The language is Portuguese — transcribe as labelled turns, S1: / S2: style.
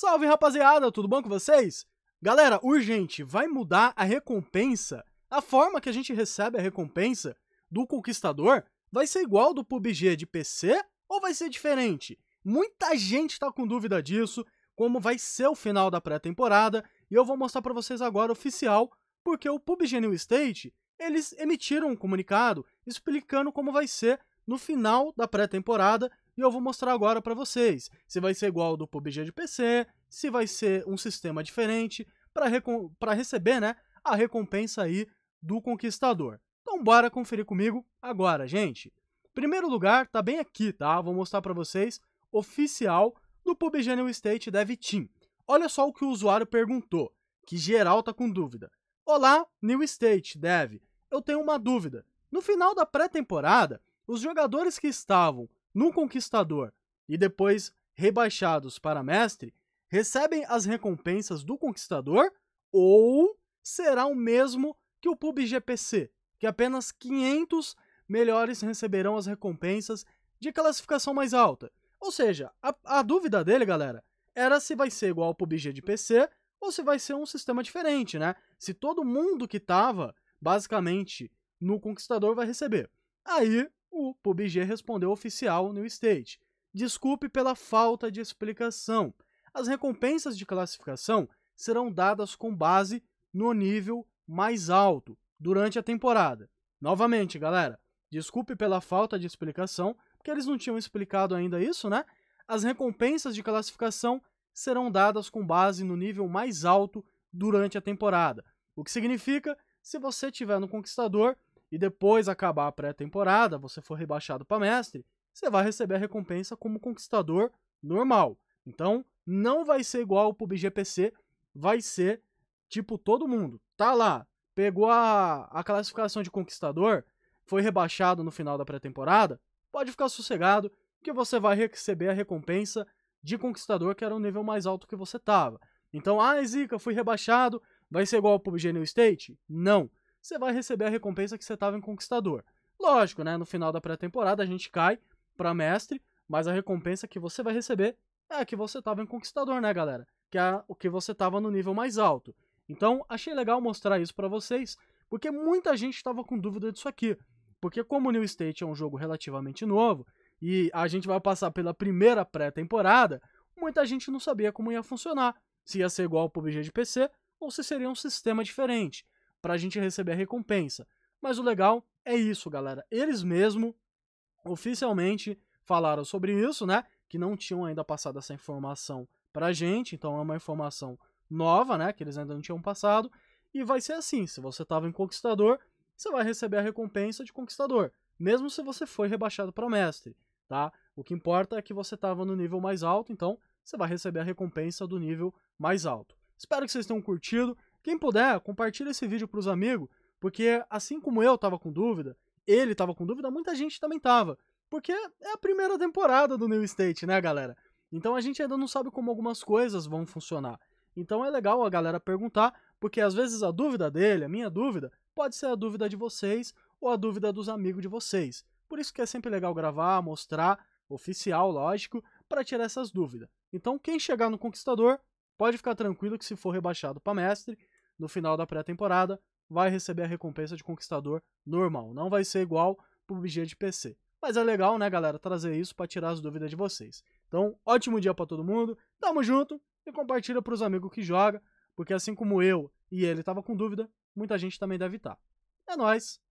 S1: Salve rapaziada, tudo bom com vocês? Galera, urgente, vai mudar a recompensa. A forma que a gente recebe a recompensa do Conquistador vai ser igual do PUBG de PC ou vai ser diferente? Muita gente está com dúvida disso, como vai ser o final da pré-temporada, e eu vou mostrar para vocês agora oficial, porque o PUBG New State, eles emitiram um comunicado explicando como vai ser no final da pré-temporada e eu vou mostrar agora para vocês se vai ser igual ao do PUBG de PC, se vai ser um sistema diferente para receber né, a recompensa aí do conquistador. Então bora conferir comigo agora, gente. Primeiro lugar, tá bem aqui, tá? Vou mostrar para vocês, oficial do PUBG New State Dev Team. Olha só o que o usuário perguntou, que geral tá com dúvida. Olá, New State Dev, eu tenho uma dúvida. No final da pré-temporada, os jogadores que estavam no conquistador e depois rebaixados para mestre, recebem as recompensas do conquistador ou será o mesmo que o PUBG PC, que apenas 500 melhores receberão as recompensas de classificação mais alta. Ou seja, a, a dúvida dele, galera, era se vai ser igual ao PUBG de PC ou se vai ser um sistema diferente, né? Se todo mundo que tava, basicamente, no Conquistador vai receber. Aí o PUBG respondeu oficial New State: Desculpe pela falta de explicação. As recompensas de classificação serão dadas com base no nível mais alto durante a temporada. Novamente, galera, desculpe pela falta de explicação, porque eles não tinham explicado ainda isso, né? As recompensas de classificação serão dadas com base no nível mais alto durante a temporada. O que significa, se você tiver no Conquistador, e depois acabar a pré-temporada, você for rebaixado para mestre, você vai receber a recompensa como conquistador normal. Então, não vai ser igual PUBG BGPC, vai ser tipo todo mundo. Tá lá, pegou a, a classificação de conquistador, foi rebaixado no final da pré-temporada, pode ficar sossegado que você vai receber a recompensa de conquistador, que era o nível mais alto que você tava. Então, ah, Zika, fui rebaixado, vai ser igual ao PUBG New State? Não você vai receber a recompensa que você estava em Conquistador. Lógico, né? No final da pré-temporada a gente cai para mestre, mas a recompensa que você vai receber é a que você estava em Conquistador, né, galera? Que é o que você estava no nível mais alto. Então, achei legal mostrar isso para vocês, porque muita gente estava com dúvida disso aqui. Porque como o New State é um jogo relativamente novo e a gente vai passar pela primeira pré-temporada, muita gente não sabia como ia funcionar, se ia ser igual ao PUBG de PC ou se seria um sistema diferente para a gente receber a recompensa. Mas o legal é isso, galera. Eles mesmo oficialmente falaram sobre isso, né? Que não tinham ainda passado essa informação pra gente, então é uma informação nova, né? Que eles ainda não tinham passado. E vai ser assim: se você estava em Conquistador, você vai receber a recompensa de Conquistador, mesmo se você foi rebaixado para Mestre, tá? O que importa é que você estava no nível mais alto, então você vai receber a recompensa do nível mais alto. Espero que vocês tenham curtido. Quem puder, compartilha esse vídeo para os amigos, porque assim como eu estava com dúvida, ele estava com dúvida, muita gente também estava, Porque é a primeira temporada do New State, né, galera? Então a gente ainda não sabe como algumas coisas vão funcionar. Então é legal a galera perguntar, porque às vezes a dúvida dele, a minha dúvida, pode ser a dúvida de vocês ou a dúvida dos amigos de vocês. Por isso que é sempre legal gravar, mostrar, oficial, lógico, para tirar essas dúvidas. Então quem chegar no Conquistador, pode ficar tranquilo que se for rebaixado para mestre, no final da pré-temporada, vai receber a recompensa de conquistador normal. Não vai ser igual pro BG de PC. Mas é legal, né, galera, trazer isso para tirar as dúvidas de vocês. Então, ótimo dia para todo mundo. Tamo junto e compartilha para os amigos que joga, porque assim como eu e ele tava com dúvida, muita gente também deve estar. Tá. É nós.